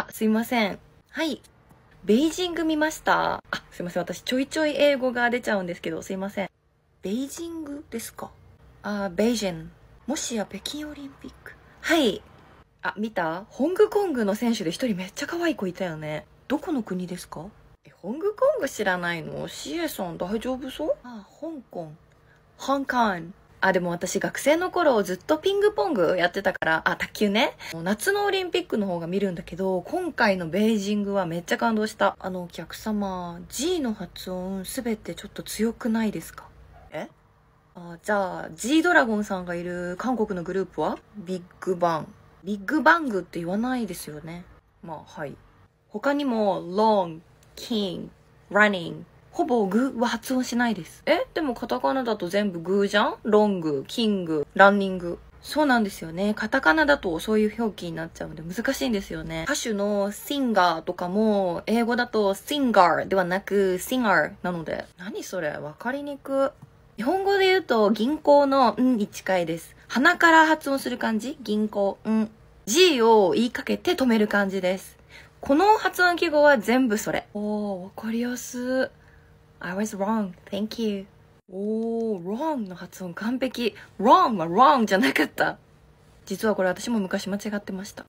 あ、すいません。はい。ベイジング見ましたあ、すいません。私ちょいちょい英語が出ちゃうんですけど、すいません。ベイジングですかあ、ベイジン。もしや北京オリンピック。はい。あ、見たホングコングの選手で一人めっちゃ可愛い子いたよね。どこの国ですかえ、ホングコング知らないのシエさん大丈夫そうあ、香港。香港。あ、でも私学生の頃ずっとピングポングやってたから、あ、卓球ね。夏のオリンピックの方が見るんだけど、今回のベージングはめっちゃ感動した。あのお客様、G の発音すべてちょっと強くないですかえあじゃあ、G ドラゴンさんがいる韓国のグループはビッグバン。ビッグバングって言わないですよね。まあ、はい。他にも、ロン、キン、ランニング、ほぼグは発音しないです。えでもカタカナだと全部グーじゃんロング、キング、ランニング。そうなんですよね。カタカナだとそういう表記になっちゃうので難しいんですよね。歌手のシンガーとかも、英語だとシンガーではなく、シンガーなので。何それわかりにく。日本語で言うと銀行のんに近いです。鼻から発音する感じ銀行、ん。G を言いかけて止める感じです。この発音記号は全部それ。おー、わかりやすい。I was wrong. Thank you. おー、wrong の発音完璧。wrong は wrong じゃなかった。実はこれ私も昔間違ってました。